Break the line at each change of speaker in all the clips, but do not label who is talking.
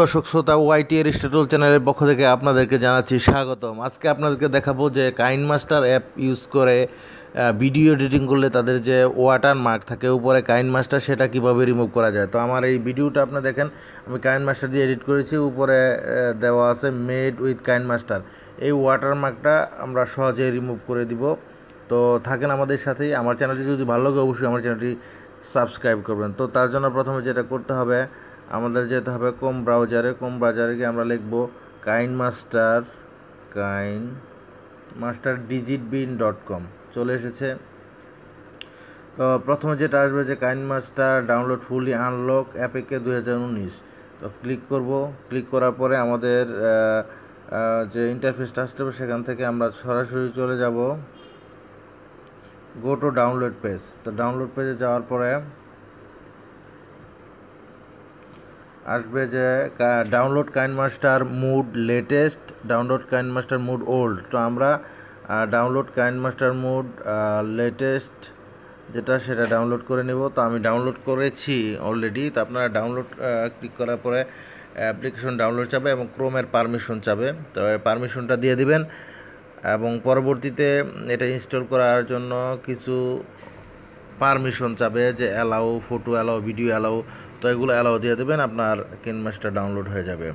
দর্শক শ্রোতা ওয়াইটিএর স্টেটল চ্যানেলের পক্ষ থেকে আপনাদেরকে জানাচ্ছি স্বাগতম আজকে আপনাদেরকে দেখাবো যে কাইন মাস্টার অ্যাপ ইউজ করে ভিডিও এডিটিং করলে তাদের যে ওয়াটার মার্ক থাকে উপরে কাইন মাস্টার সেটা কিভাবে রিমুভ করা যায় তো আমার এই ভিডিওটা আপনি দেখেন আমি কাইন মাস্টার দিয়ে এডিট করেছি উপরে দেওয়া আছে মেড উইথ কাইন মাস্টার এই ওয়াটার মার্কটা আমরা সহজে রিমুভ করে দিব তো থাকেন আমাদের সাথেই আমার চ্যানেলটি যদি ভালো লাগে অবশ্যই আমার চ্যানেলটি সাবস্ক্রাইব করবেন তো তার জন্য প্রথমে যেটা করতে হবে আমাদের যেতে হবে কোম ব্রাউজারে কোম ব্রাউজারে গিয়ে আমরা লিখব KineMaster KineMaster digitbin dot com চলে এসেছে তো প্রথমে যেটা আসবে যে KineMaster download fully unlock অ্যাপেকে দুই তো ক্লিক করব ক্লিক করার পরে আমাদের যে ইন্টারফেসটা আসতে হবে সেখান থেকে আমরা সরাসরি চলে যাব গো টু ডাউনলোড পেজ তো ডাউনলোড পেজে যাওয়ার পরে আসবে যে download KineMaster mod latest download KineMaster mod old তো আমরা download KineMaster mod latest যেটা সেটা ডাউনলোড করে নেব তো আমি ডাউনলোড করেছি অলরেডি তো আপনারা ডাউনলোড ক্লিক করার পরে অ্যাপ্লিকেশন ডাউনলোড চাবে এবং ক্রোমের পারমিশন চাবে তো পারমিশনটা দিয়ে দিবেন এবং পরবর্তীতে এটা ইনস্টল করার জন্য কিছু পারমিশন চাবে যে allow photo allow video allow তো এগুলো অ্যালাও দিয়ে দেবেন আপনার কেনমাসটা ডাউনলোড হয়ে যাবে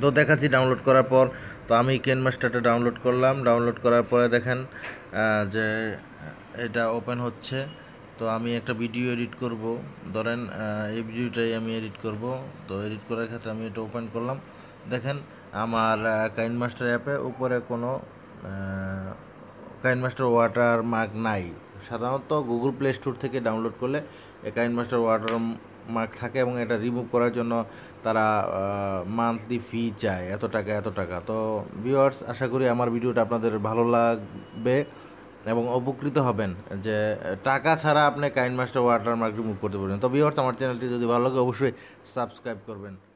তো দেখাচ্ছি ডাউনলোড করার পর তো আমি মাস্টারটা ডাউনলোড করলাম ডাউনলোড করার পরে দেখেন যে এটা ওপেন হচ্ছে তো আমি একটা ভিডিও এডিট করব ধরেন এই ভিডিওটাই আমি এডিট করব তো এডিট করার ক্ষেত্রে আমি এটা ওপেন করলাম দেখেন আমার কাইন মাস্টার অ্যাপে উপরে কোনো কাইন মাস্টার ওয়াটার মার্ক নাই সাধারণত গুগল প্লে স্টোর থেকে ডাউনলোড করলে কাইন মাস্টার ওয়াটার মার্ক থাকে এবং এটা রিমুভ করার জন্য তারা মান্থলি ফি চায় এত টাকা এত টাকা তো ভিউয়ার্স আশা করি আমার ভিডিওটা আপনাদের ভালো লাগবে এবং উপকৃত হবেন যে টাকা ছাড়া আপনি কাইন মাস্টার ওয়াটার মার্ক রিমুভ করতে পারবেন তো ভিউয়ার্স আমার চ্যানেলটি যদি ভালো লাগে অবশ্যই সাবস্ক্রাইব করবেন